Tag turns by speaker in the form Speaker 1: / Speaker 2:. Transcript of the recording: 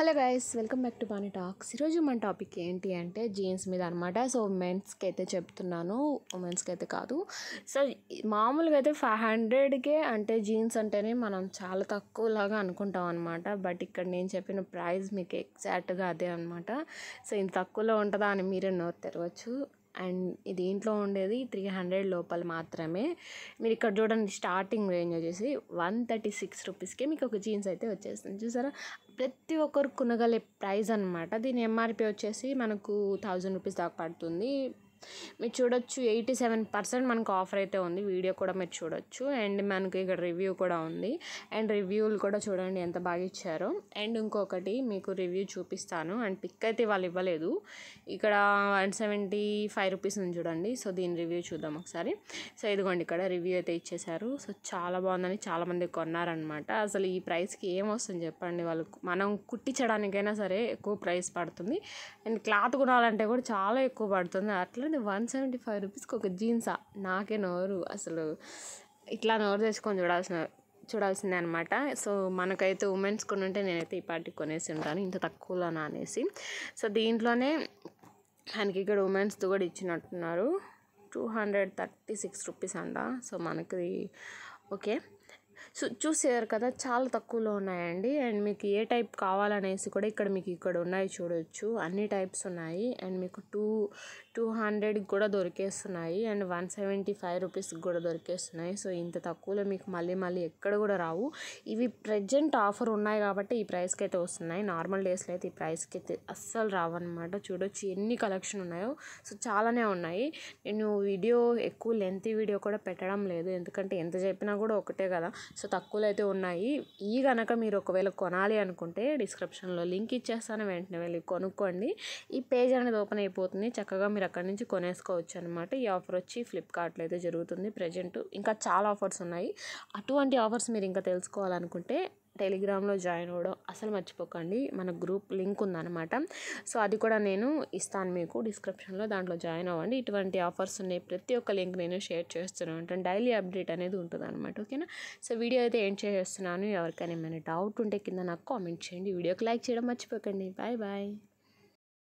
Speaker 1: hello guys welcome back to Bunny Talks ఈరోజు మన topic ఏంటి అంటే జీన్స్ మీద అనమాట సో ఉమెన్స్కి అయితే చెప్తున్నాను ఉమెన్స్కి అయితే కాదు సో మామూలుగా అయితే ఫైవ్ హండ్రెడ్కే అంటే జీన్స్ అంటేనే మనం చాలా తక్కువలాగా అనుకుంటాం అనమాట బట్ ఇక్కడ నేను చెప్పిన ప్రైస్ మీకు ఎగ్జాక్ట్గా అదే అనమాట సో ఇంత తక్కువలో ఉంటుందా అని మీరే నోరు తెరవచ్చు అండ్ దీంట్లో ఉండేది త్రీ హండ్రెడ్ లోపల మాత్రమే మీరు ఇక్కడ చూడండి స్టార్టింగ్ రేంజ్ వచ్చేసి వన్ థర్టీ సిక్స్ రూపీస్కే మీకు ఒక జీన్స్ అయితే వచ్చేస్తుంది చూసారా ప్రతి ఒక్కరు కొనగలే ప్రైస్ అనమాట దీని ఎంఆర్పి వచ్చేసి మనకు థౌజండ్ రూపీస్ దాకా పడుతుంది మీరు చూడొచ్చు ఎయిటీ సెవెన్ పర్సెంట్ మనకు ఆఫర్ అయితే ఉంది వీడియో కూడా మీరు చూడొచ్చు అండ్ మనకి ఇక్కడ రివ్యూ కూడా ఉంది అండ్ రివ్యూలు కూడా చూడండి ఎంత బాగా ఇచ్చారో అండ్ ఇంకొకటి మీకు రివ్యూ చూపిస్తాను అండ్ పిక్ అయితే వాళ్ళు ఇవ్వలేదు ఇక్కడ వన్ సెవెంటీ ఫైవ్ రూపీస్ ఉంది చూడండి సో దీని రివ్యూ చూద్దాం ఒకసారి సో ఇదిగోండి ఇక్కడ రివ్యూ అయితే ఇచ్చేశారు సో చాలా బాగుందని చాలామంది కొన్నారనమాట అసలు ఈ ప్రైస్కి ఏమొస్తుంది చెప్పండి వాళ్ళు మనం కుట్టించడానికైనా సరే ఎక్కువ ప్రైస్ పడుతుంది అండ్ క్లాత్ కొనాలంటే కూడా చాలా ఎక్కువ పడుతుంది అట్లా ఏమంటే వన్ సెవెంటీ ఫైవ్ రూపీస్కి ఒక జీన్సా నాకే నోరు అసలు ఇట్లా నోరు తెచ్చుకొని చూడాల్సిన చూడాల్సిందే అనమాట సో మనకైతే ఉమెన్స్ కొన్ని ఉంటే నేనైతే ఈ పార్టీ కొనేసి ఉంటాను ఇంత తక్కువలోనా అనేసి సో దీంట్లోనే మనకి ఇక్కడ ఉమెన్స్ది కూడా ఇచ్చినట్టున్నారు two hundred thirty six rupees అంట సో మనకి ఓకే సో చూసారు కదా చాలా తక్కువలో ఉన్నాయండి అండ్ మీకు ఏ టైప్ కావాలనేసి కూడా ఇక్కడ మీకు ఇక్కడ ఉన్నాయి చూడవచ్చు అన్ని టైప్స్ ఉన్నాయి అండ్ మీకు టూ టూ హండ్రెడ్కి కూడా దొరికేస్తున్నాయి అండ్ వన్ సెవెంటీ ఫైవ్ రూపీస్కి కూడా దొరికేస్తున్నాయి సో ఇంత తక్కువలో మీకు మళ్ళీ మళ్ళీ ఎక్కడ కూడా రావు ఇవి ప్రజెంట్ ఆఫర్ ఉన్నాయి కాబట్టి ఈ ప్రైస్కి అయితే వస్తున్నాయి నార్మల్ డేస్లో అయితే ఈ ప్రైస్కి అయితే అస్సలు రావన్నమాట చూడొచ్చు ఎన్ని కలెక్షన్ ఉన్నాయో సో చాలానే ఉన్నాయి నేను వీడియో ఎక్కువ లెంత్ వీడియో కూడా పెట్టడం లేదు ఎందుకంటే ఎంత చెప్పినా కూడా ఒకటే కదా సో తక్కువలో అయితే ఉన్నాయి ఈ కనుక మీరు ఒకవేళ కొనాలి అనుకుంటే డిస్క్రిప్షన్లో లింక్ ఇచ్చేస్తాను వెంటనే వెళ్ళి కొనుక్కోండి ఈ పేజ్ అనేది ఓపెన్ అయిపోతుంది చక్కగా మీరు అక్కడి నుంచి కొనేసుకోవచ్చు అనమాట ఈ ఆఫర్ వచ్చి ఫ్లిప్కార్ట్లో అయితే జరుగుతుంది ప్రజెంట్ ఇంకా చాలా ఆఫర్స్ ఉన్నాయి అటువంటి ఆఫర్స్ మీరు ఇంకా తెలుసుకోవాలనుకుంటే టెలిగ్రామ్లో జాయిన్ అవ్వడం అసలు మర్చిపోకండి మన గ్రూప్ లింక్ ఉందన్నమాట సో అది కూడా నేను ఇస్తాను మీకు డిస్క్రిప్షన్లో దాంట్లో జాయిన్ అవ్వండి ఇటువంటి ఆఫర్స్ ఉన్నాయి ప్రతి ఒక్క లింక్ నేను షేర్ చేస్తూనే ఉంటాను డైలీ అప్డేట్ అనేది ఉంటుంది అనమాట ఓకేనా సో వీడియో అయితే ఏం చేస్తున్నాను ఎవరికైనా ఏమైనా డౌట్ ఉంటే కింద నాకు కామెంట్ చేయండి వీడియోకి లైక్ చేయడం మర్చిపోకండి బాయ్ బాయ్